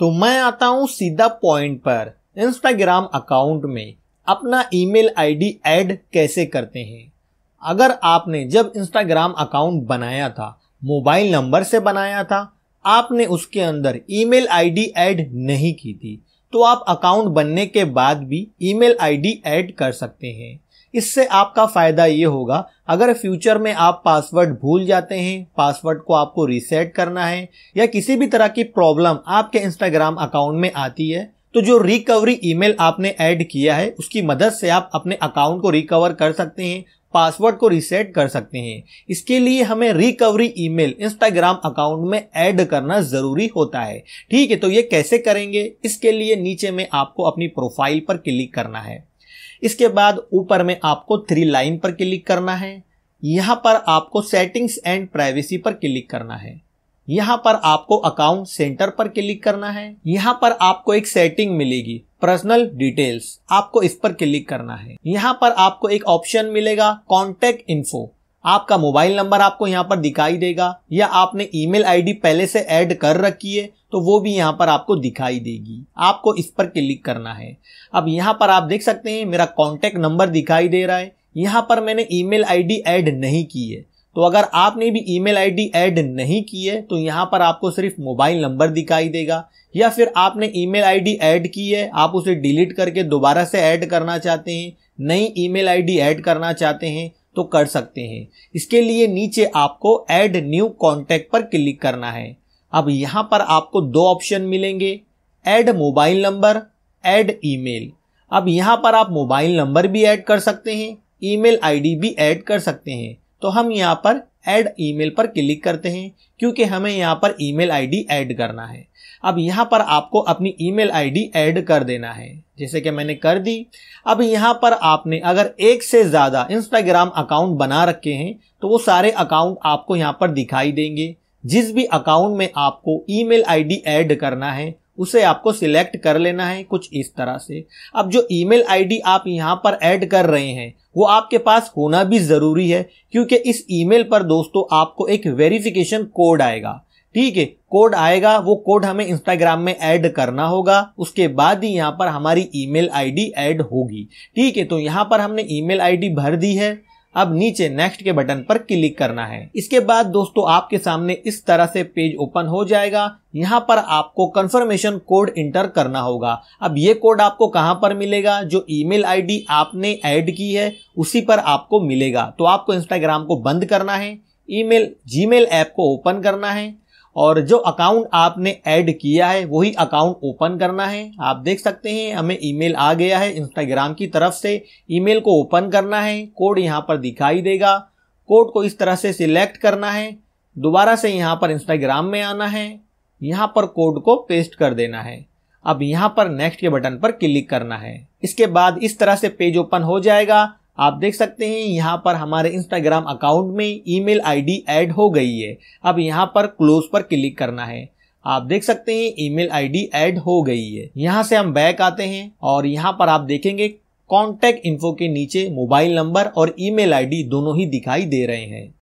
तो मैं आता हूँ सीधा पॉइंट पर इंस्टाग्राम अकाउंट में अपना ईमेल आईडी ऐड कैसे करते हैं अगर आपने जब इंस्टाग्राम अकाउंट बनाया था मोबाइल नंबर से बनाया था आपने उसके अंदर ईमेल आईडी ऐड नहीं की थी तो आप अकाउंट बनने के बाद भी ईमेल आईडी ऐड कर सकते हैं इससे आपका फ़ायदा ये होगा अगर फ्यूचर में आप पासवर्ड भूल जाते हैं पासवर्ड को आपको रीसेट करना है या किसी भी तरह की प्रॉब्लम आपके इंस्टाग्राम अकाउंट में आती है तो जो रिकवरी ईमेल आपने ऐड किया है उसकी मदद से आप अपने अकाउंट को रिकवर कर सकते हैं पासवर्ड को रीसेट कर सकते हैं इसके लिए हमें रिकवरी ईमेल इंस्टाग्राम अकाउंट में ऐड करना ज़रूरी होता है ठीक है तो ये कैसे करेंगे इसके लिए नीचे में आपको अपनी प्रोफाइल पर क्लिक करना है इसके बाद ऊपर में आपको थ्री लाइन पर क्लिक करना है यहाँ पर आपको सेटिंग्स एंड प्राइवेसी पर क्लिक करना है यहाँ पर आपको अकाउंट सेंटर पर क्लिक करना है यहाँ पर आपको एक सेटिंग मिलेगी पर्सनल डिटेल्स आपको इस पर क्लिक करना है यहाँ पर आपको एक ऑप्शन मिलेगा कॉन्टेक्ट इन्फो आपका मोबाइल नंबर आपको यहाँ पर दिखाई देगा या आपने ईमेल आईडी पहले से ऐड कर रखी है तो वो भी यहाँ पर आपको दिखाई देगी आपको इस पर क्लिक करना है अब यहाँ पर आप देख सकते हैं मेरा कॉन्टेक्ट नंबर दिखाई दे रहा है यहाँ पर मैंने ईमेल आईडी ऐड नहीं की है तो अगर आपने भी ईमेल आईडी ऐड नहीं की है तो यहाँ पर आपको सिर्फ मोबाइल नंबर दिखाई देगा या फिर आपने ईमेल आईडी ऐड की है आप उसे डिलीट करके दोबारा से ऐड करना चाहते हैं नई ईमेल आईडी ऐड करना चाहते हैं तो कर सकते हैं इसके लिए नीचे आपको ऐड न्यू कॉन्टैक्ट पर क्लिक करना है अब यहाँ पर आपको दो ऑप्शन मिलेंगे add mobile number add email अब यहाँ पर आप मोबाइल नंबर भी ऐड कर सकते हैं ईमेल आईडी भी ऐड कर सकते हैं तो हम यहाँ पर ऐड ईमेल पर क्लिक करते हैं क्योंकि हमें यहाँ पर ईमेल आईडी ऐड करना है अब यहाँ पर आपको अपनी ईमेल आईडी ऐड कर देना है जैसे कि मैंने कर दी अब यहाँ पर आपने अगर एक से ज़्यादा इंस्टाग्राम अकाउंट बना रखे हैं तो वो सारे अकाउंट आपको यहाँ पर दिखाई देंगे जिस भी अकाउंट में आपको ईमेल आईडी ऐड करना है उसे आपको सिलेक्ट कर लेना है कुछ इस तरह से अब जो ईमेल आईडी आप यहाँ पर ऐड कर रहे हैं वो आपके पास होना भी ज़रूरी है क्योंकि इस ईमेल पर दोस्तों आपको एक वेरिफिकेशन कोड आएगा ठीक है कोड आएगा वो कोड हमें इंस्टाग्राम में ऐड करना होगा उसके बाद ही यहाँ पर हमारी ईमेल आईडी ऐड होगी ठीक है तो यहाँ पर हमने ईमेल आईडी भर दी है अब नीचे नेक्स्ट के बटन पर क्लिक करना है इसके बाद दोस्तों आपके सामने इस तरह से पेज ओपन हो जाएगा यहाँ पर आपको कंफर्मेशन कोड इंटर करना होगा अब ये कोड आपको कहाँ पर मिलेगा जो ईमेल आईडी आपने ऐड की है उसी पर आपको मिलेगा तो आपको इंस्टाग्राम को बंद करना है ईमेल जीमेल ऐप को ओपन करना है और जो अकाउंट आपने ऐड किया है वही अकाउंट ओपन करना है आप देख सकते हैं हमें ईमेल आ गया है इंस्टाग्राम की तरफ से ईमेल को ओपन करना है कोड यहाँ पर दिखाई देगा कोड को इस तरह से सिलेक्ट करना है दोबारा से यहाँ पर इंस्टाग्राम में आना है यहाँ पर कोड को पेस्ट कर देना है अब यहाँ पर नेक्स्ट के बटन पर क्लिक करना है इसके बाद इस तरह से पेज ओपन हो जाएगा आप देख सकते हैं यहाँ पर हमारे इंस्टाग्राम अकाउंट में ईमेल आईडी ऐड हो गई है अब यहाँ पर क्लोज पर क्लिक करना है आप देख सकते हैं ईमेल आईडी ऐड हो गई है यहाँ से हम बैक आते हैं और यहाँ पर आप देखेंगे कॉन्टेक्ट इन्फो के नीचे मोबाइल नंबर और ईमेल आईडी दोनों ही दिखाई दे रहे हैं